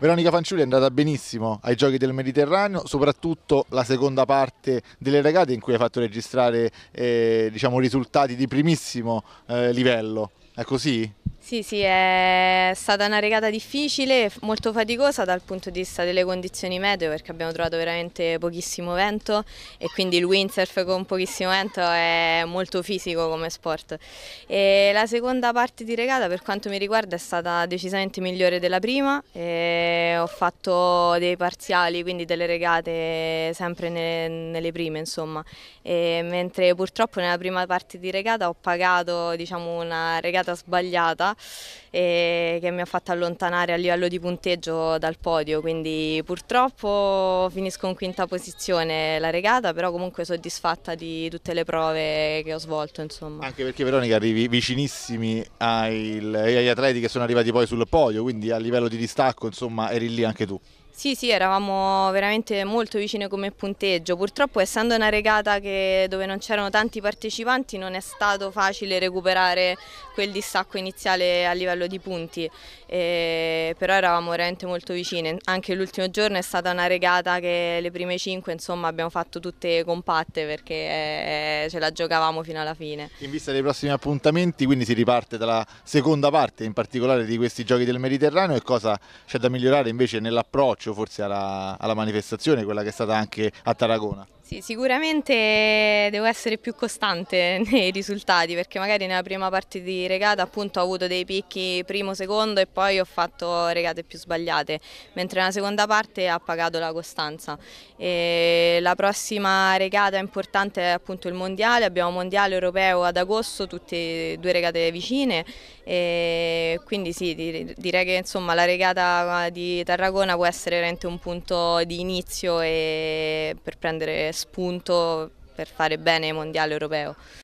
Veronica Fanciulli è andata benissimo ai giochi del Mediterraneo, soprattutto la seconda parte delle regate in cui hai fatto registrare eh, diciamo, risultati di primissimo eh, livello. È così? Sì, sì, è stata una regata difficile, molto faticosa dal punto di vista delle condizioni meteo perché abbiamo trovato veramente pochissimo vento e quindi il windsurf con pochissimo vento è molto fisico come sport. E la seconda parte di regata per quanto mi riguarda è stata decisamente migliore della prima, ho fatto dei parziali, quindi delle regate sempre nelle, nelle prime insomma, e mentre purtroppo nella prima parte di regata ho pagato diciamo, una regata sbagliata e che mi ha fatto allontanare a livello di punteggio dal podio, quindi purtroppo finisco in quinta posizione la regata, però comunque soddisfatta di tutte le prove che ho svolto. Insomma. Anche perché Veronica arrivi vicinissimi ai, agli atleti che sono arrivati poi sul podio, quindi a livello di distacco insomma eri lì anche tu. Sì, sì, eravamo veramente molto vicine come punteggio. Purtroppo, essendo una regata che, dove non c'erano tanti partecipanti, non è stato facile recuperare quel distacco iniziale a livello di punti. E, però eravamo veramente molto vicine. Anche l'ultimo giorno è stata una regata che le prime 5 insomma, abbiamo fatto tutte compatte perché eh, ce la giocavamo fino alla fine. In vista dei prossimi appuntamenti, quindi si riparte dalla seconda parte in particolare di questi giochi del Mediterraneo e cosa c'è da migliorare invece nell'approccio? forse alla, alla manifestazione, quella che è stata anche a Tarragona. Sì, sicuramente devo essere più costante nei risultati perché magari nella prima parte di regata appunto ho avuto dei picchi primo, secondo e poi ho fatto regate più sbagliate, mentre nella seconda parte ha pagato la costanza. E la prossima regata importante è appunto il mondiale, abbiamo mondiale europeo ad agosto, tutte e due regate vicine, e quindi sì, direi che insomma la regata di Tarragona può essere veramente un punto di inizio per prendere spunto per fare bene il mondiale europeo.